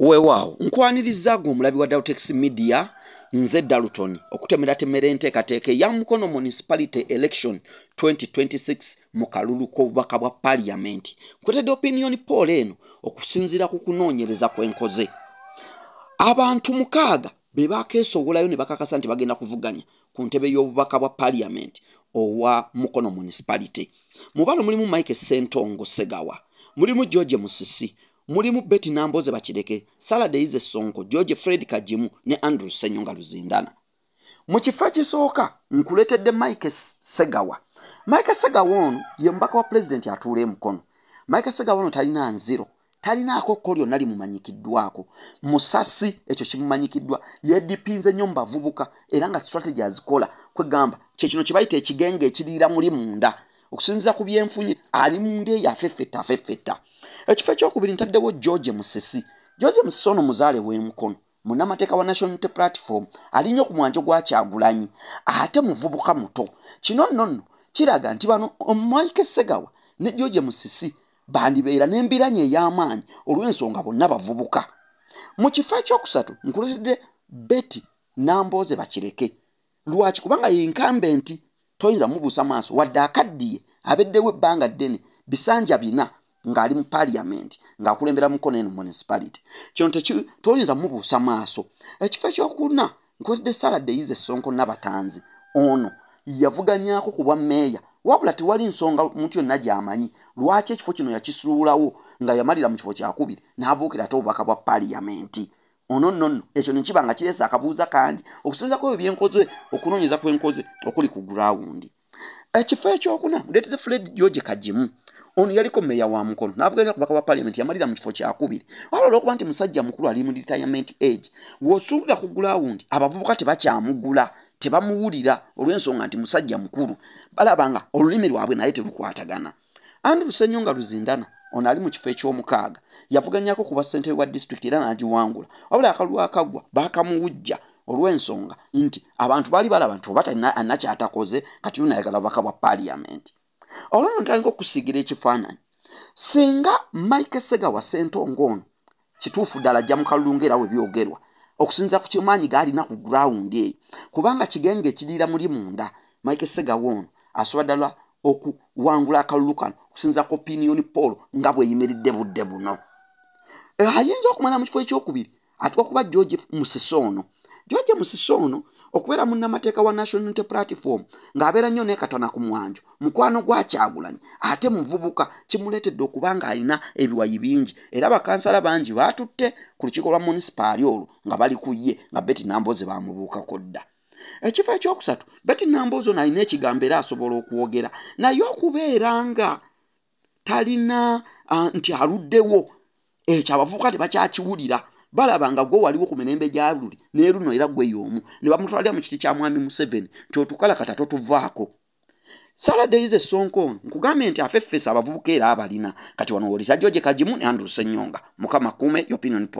weewaawo nkwaniriza gwe omulabi wa dautex media nze dalutoni okutemera temera enteekateeka eya mukono municipality election 2026 mu kalulu k'obubaka bwa paliyamenti nkwetedde opinioni pool eno okusinziira ku kunoonyereza kwenkoze abantu mukaaga be baakeesowolayo ne bakakasa nti bagenda kuvuganya ku ntebe y'obubaka bwa paliyamenti owa mukono municipality mu bano mulimu mike sentongo segawa mulimu george musisi mulimu betty namboze bakireke saladeyize sonko george fred kajimu ne andrew senyonga luzindana mu kifo ekisooka nkuleetedde mike segawa mike segawa ono ye mubaka wa pulezidenti atuula emukono mike segawa ono talina nziro talinaako ko lyonna limumanyikiddwako musasi ekyo kimumanyikiddwa yedipinze nnyo mu bavubuka era nga strategy azikola kwegamba kyekino kye bayita ekigenge ekiriira muli munda okusinziza ku byenfunye ali munda eyo afeffetta afeffetta ekifo ekyokubiri ntaddewo george musisi george musisi ono muzaale w'emukono munnamateeka wa national unity platform alinnya ku mwanjo gwa kyagulanyi ate muvubuka muto kino nno nno kiraga nti bano omumwaike segawa ne george musisi bandibeera n'embiranya ey'amaanyi olw'ensonga bonna bavubuka mu kifo ekyokusatu nkuleredde beti nambooze bakireke lwaki kubanga yenkambe nti toyinza mubuusa maaso wadde akaddiye abeddewo ebbanga ddene bisanja bina ng'ali mu paliyamenti ng'akulembera mukono eno municipality kino toyinza mubuusa maaso ekifo ekyokuna nkoledde saladde eyiza essonko nabatanzi ono yavuganyako ku bwa meeya wabula tewali nsonga muntu yonna gyamanyi lwaki ekifo kino yakisuulawo nga yamalira mu kifo kyakubiri n'abuukira ate obubaka bwa paliyamenti ononono ekyo nekiba nga kiresa akabuuza kangi okusinzaku ebyo byenkoze okunonyeza kwenkoze okuli ku gurawundi ekifo ekyokuna ndetete fred george kagimu ono yaliko meya wa mukono navuganya kubaka ba paliament yamalira mu kifo kyakubiri ala olwokuba nti musajja mukulu ali mu retirement age wosuubira ku gurawundi abavubuka tebakyamugula tebamuwulira olw'ensonga nti musajja mukulu balaba nga olulimi lwabwe naye telukwatagana andrew senyonga luzindana ono ali mu kifo ekyomukaaga yavuganyako ku bassentebe wa disitulikiti era n'agiwangula wabula akalulu akagwa bakamuwujja olw'ensonga nti abantu baali balaba nti oba anakyatakoze kati yo nayagala bubaka bwa paaliyamenti olwono ntandika okusigira ekifaananyi singa mike sega wa sentongo ono kituufu ddala ajja mu kalulu ngaera we byogerwa okusinziza ku kimaanyi gaalina ku gurawundi eyo kubanga kigenge ekiriira muli munda mike sega wono asobadala okuwangula akalulu kano okusinziza ku opiniyoni paul nga bweyimiridde budde buno eh, ayinza okumala mu kifo ekyokubiri atwa okuba george musiso ono george musiso ono okubeera munnamateeka wa national unity platform ng'abeera nnyo nekatana ku mwanjo mukwano gwakyagulanyi ate muvubuka kimuleetedde okuba ng'alina ebiwayi bingi era bakansala bangi baatutte ku lukiiko lwa munisipaali olwo nga bali ku ye nga beti nambo ze bamubuukako dda ekifo ekyokusatu beti nambozo nalina ekigambo era asobola okwogera naye okubeera nga talina nti aluddewo ekyo abavubuka tebakyakiwulira balaba nga gwe waliwo ku mirembe gyaluli naye luno era gwe y'omu ne bamutwalira mu kiti kya mwami museveni nti otukalakata totuvaako saladeyiza esonko ono nkugambe nti afeffesa abavubuka era abalina kati wano wolitajjo gye kagimu ne andrusenyonga mukama kume opinion